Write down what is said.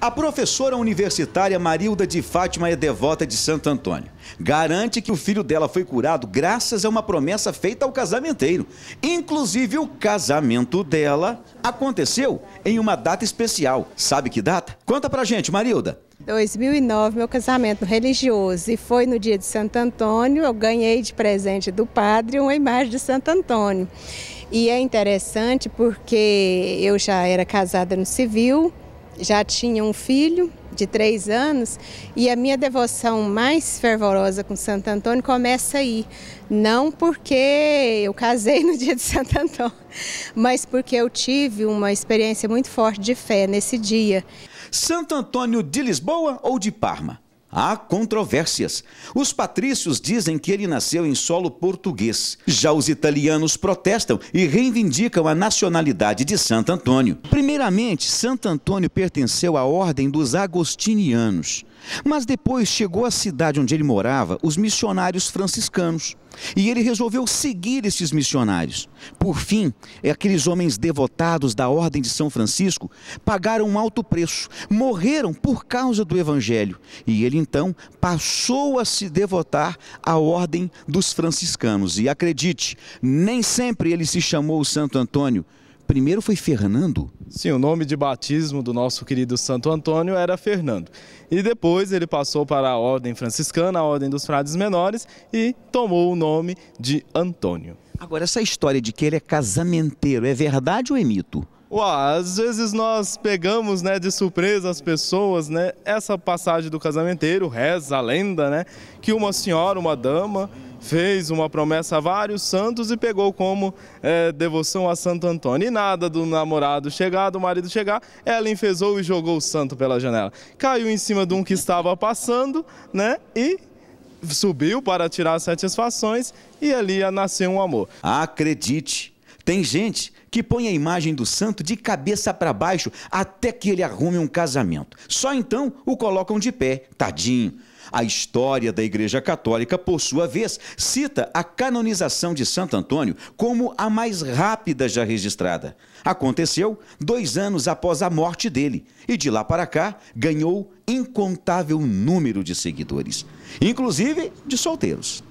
A professora universitária Marilda de Fátima é devota de Santo Antônio. Garante que o filho dela foi curado graças a uma promessa feita ao casamenteiro. Inclusive, o casamento dela aconteceu em uma data especial. Sabe que data? Conta pra gente, Marilda. 2009, meu casamento religioso, e foi no dia de Santo Antônio. Eu ganhei de presente do padre uma imagem de Santo Antônio. E é interessante porque eu já era casada no civil já tinha um filho de três anos e a minha devoção mais fervorosa com Santo Antônio começa aí. Não porque eu casei no dia de Santo Antônio, mas porque eu tive uma experiência muito forte de fé nesse dia. Santo Antônio de Lisboa ou de Parma? Há controvérsias. Os patrícios dizem que ele nasceu em solo português. Já os italianos protestam e reivindicam a nacionalidade de Santo Antônio. Primeiramente, Santo Antônio pertenceu à ordem dos agostinianos. Mas depois chegou à cidade onde ele morava os missionários franciscanos. E ele resolveu seguir esses missionários. Por fim, é aqueles homens devotados da Ordem de São Francisco pagaram um alto preço, morreram por causa do Evangelho. E ele então passou a se devotar à Ordem dos Franciscanos. E acredite, nem sempre ele se chamou Santo Antônio primeiro foi Fernando? Sim, o nome de batismo do nosso querido Santo Antônio era Fernando. E depois ele passou para a ordem franciscana, a ordem dos frades menores, e tomou o nome de Antônio. Agora, essa história de que ele é casamenteiro, é verdade ou é mito? Uá, às vezes nós pegamos né, de surpresa as pessoas, né? Essa passagem do casamenteiro reza a lenda, né? Que uma senhora, uma dama, fez uma promessa a vários santos e pegou como é, devoção a Santo Antônio. E nada do namorado chegar, do marido chegar, ela enfesou e jogou o santo pela janela. Caiu em cima de um que estava passando, né? E subiu para tirar satisfações e ali nasceu um amor. Acredite! Tem gente que põe a imagem do santo de cabeça para baixo até que ele arrume um casamento. Só então o colocam de pé, tadinho. A história da Igreja Católica, por sua vez, cita a canonização de Santo Antônio como a mais rápida já registrada. Aconteceu dois anos após a morte dele e de lá para cá ganhou incontável número de seguidores, inclusive de solteiros.